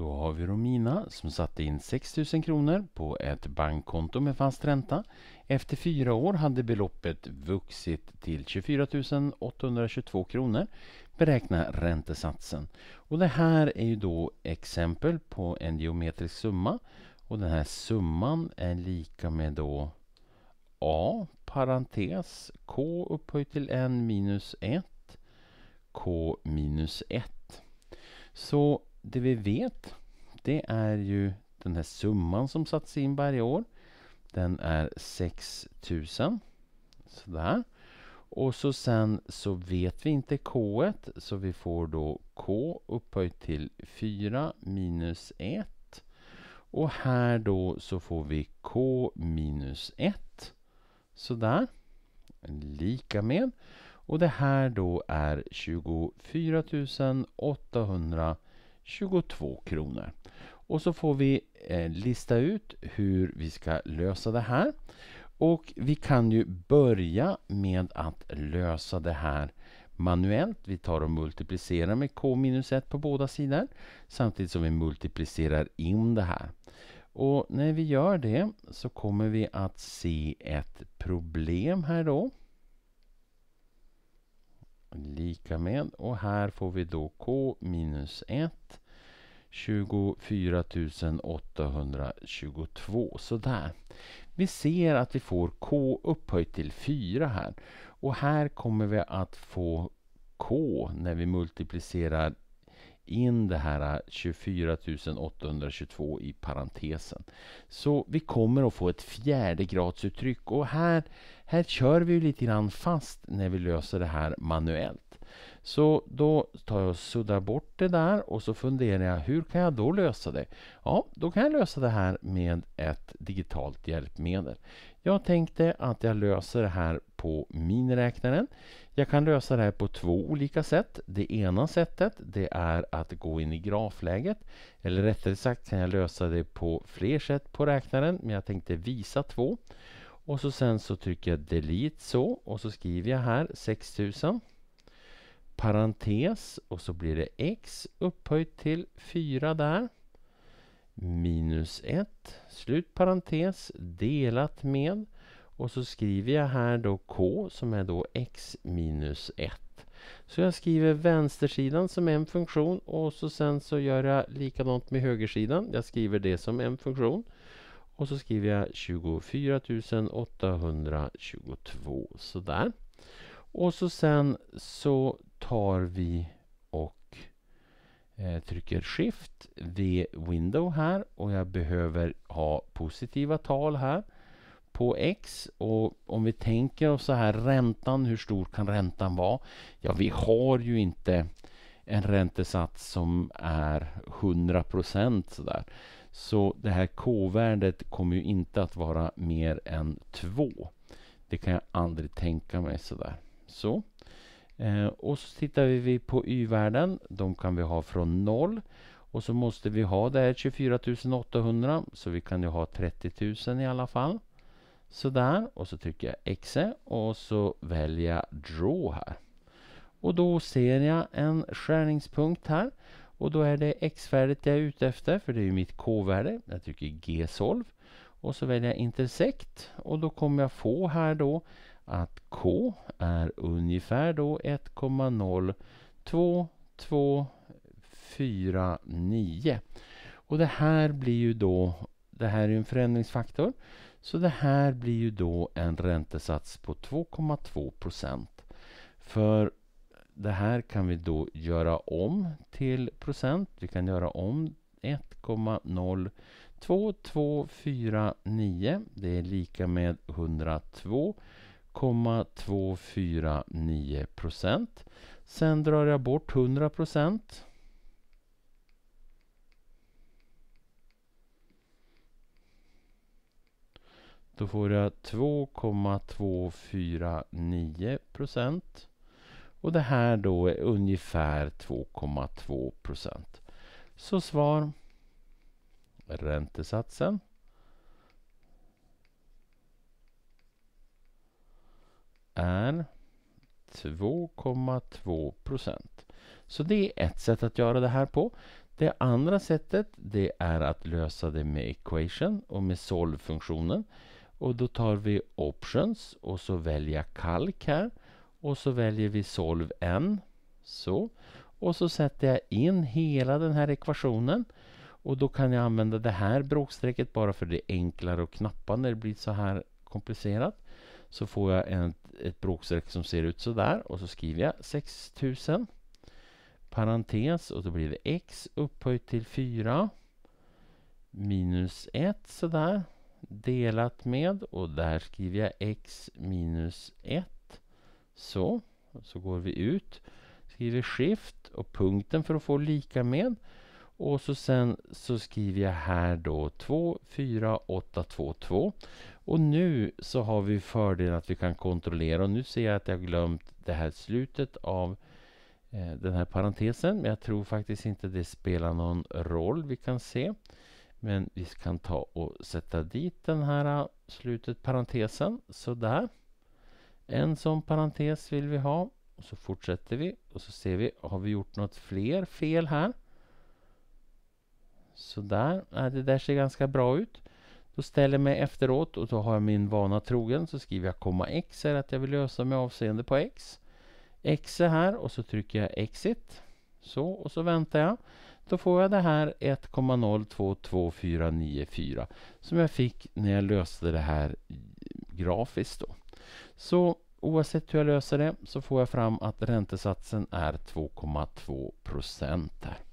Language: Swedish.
Då har vi Romina som satte in 6 000 kronor på ett bankkonto med fast ränta. Efter fyra år hade beloppet vuxit till 24 822 kronor. Beräkna räntesatsen. Och det här är ju då exempel på en geometrisk summa. Och den här summan är lika med då A parentes K upphöjt till N minus 1 K minus 1. Så det vi vet det är ju den här summan som satts in varje år. Den är 6000. Sådär. Och så sen så vet vi inte k så vi får då k upphöjt till 4 minus 1. Och här då så får vi k minus 1. Sådär. Lika med. Och det här då är 24 800 22 kronor. Och så får vi eh, lista ut hur vi ska lösa det här. Och vi kan ju börja med att lösa det här manuellt. Vi tar och multiplicerar med k-1 på båda sidor samtidigt som vi multiplicerar in det här. Och när vi gör det så kommer vi att se ett problem här då. Lika med och här får vi då k minus 1 24 822. Sådär. Vi ser att vi får K upphöjt till 4 här. Och här kommer vi att få K när vi multiplicerar in det här 24 822 i parentesen. Så vi kommer att få ett fjärdegradsuttryck och här, här kör vi lite grann fast när vi löser det här manuellt. Så då tar jag och suddar bort det där och så funderar jag hur kan jag då lösa det? Ja, då kan jag lösa det här med ett digitalt hjälpmedel. Jag tänkte att jag löser det här på miniräknaren. Jag kan lösa det här på två olika sätt. Det ena sättet det är att gå in i grafläget. Eller rättare sagt kan jag lösa det på fler sätt på räknaren men jag tänkte visa två. Och så sen så trycker jag delete så och så skriver jag här 6000 parentes och så blir det x upphöjt till 4 där. Minus 1, slut parentes, delat med. Och så skriver jag här då k som är då x minus 1. Så jag skriver vänstersidan som en funktion och så sen så gör jag likadant med högersidan. Jag skriver det som en funktion. Och så skriver jag 24 822 sådär. Och så sen så tar vi och eh, trycker Shift vid Window här och jag behöver ha positiva tal här på X och om vi tänker oss så här räntan, hur stor kan räntan vara? Ja, vi har ju inte en räntesats som är 100 procent sådär. Så det här K-värdet kommer ju inte att vara mer än 2. Det kan jag aldrig tänka mig sådär. Så. Eh, och så tittar vi på y-värden. De kan vi ha från 0. Och så måste vi ha det här 24 800. Så vi kan ju ha 30 000 i alla fall. Sådär. Och så trycker jag X och så väljer jag draw här. Och då ser jag en skärningspunkt här. Och då är det x-värdet jag är ute efter, för det är ju mitt k-värde. Jag trycker g-solv. Och så väljer jag intersekt. Och då kommer jag få här då att K är ungefär då 1,02249. Och det här blir ju då, det här är en förändringsfaktor, så det här blir ju då en räntesats på 2,2 procent. För det här kan vi då göra om till procent. Vi kan göra om 1,02249. Det är lika med 102 0,249 Sen drar jag bort 100 Då får jag 2,249 Och det här då är ungefär 2,2 Så svar räntesatsen är 2,2 procent. Så det är ett sätt att göra det här på. Det andra sättet det är att lösa det med equation och med solve-funktionen. Och då tar vi options och så väljer kalk här. Och så väljer vi solve n. Så. Och så sätter jag in hela den här ekvationen. Och då kan jag använda det här bråkstrecket bara för det är enklare att knappa när det blir så här komplicerat. Så får jag en ett bråkstreck som ser ut så där och så skriver jag 6000 parentes och då blir det x upphöjt till 4 minus 1 sådär delat med och där skriver jag x minus 1 så så går vi ut skriver skift och punkten för att få lika med och så sen så skriver jag här då 2, 4, 8, 2, 2. Och nu så har vi fördelen att vi kan kontrollera. Och nu ser jag att jag glömt det här slutet av eh, den här parentesen. Men jag tror faktiskt inte det spelar någon roll. Vi kan se. Men vi kan ta och sätta dit den här eh, slutet parentesen. Sådär. En sån parentes vill vi ha. Och så fortsätter vi och så ser vi, har vi gjort något fler fel här? Sådär, det där ser ganska bra ut. Så ställer jag mig efteråt och då har jag min vana trogen så skriver jag komma x här att jag vill lösa med avseende på x. X är här och så trycker jag exit. Så och så väntar jag. Då får jag det här 1,022494 som jag fick när jag löste det här grafiskt. Då. Så oavsett hur jag löser det så får jag fram att räntesatsen är 2,2 procent.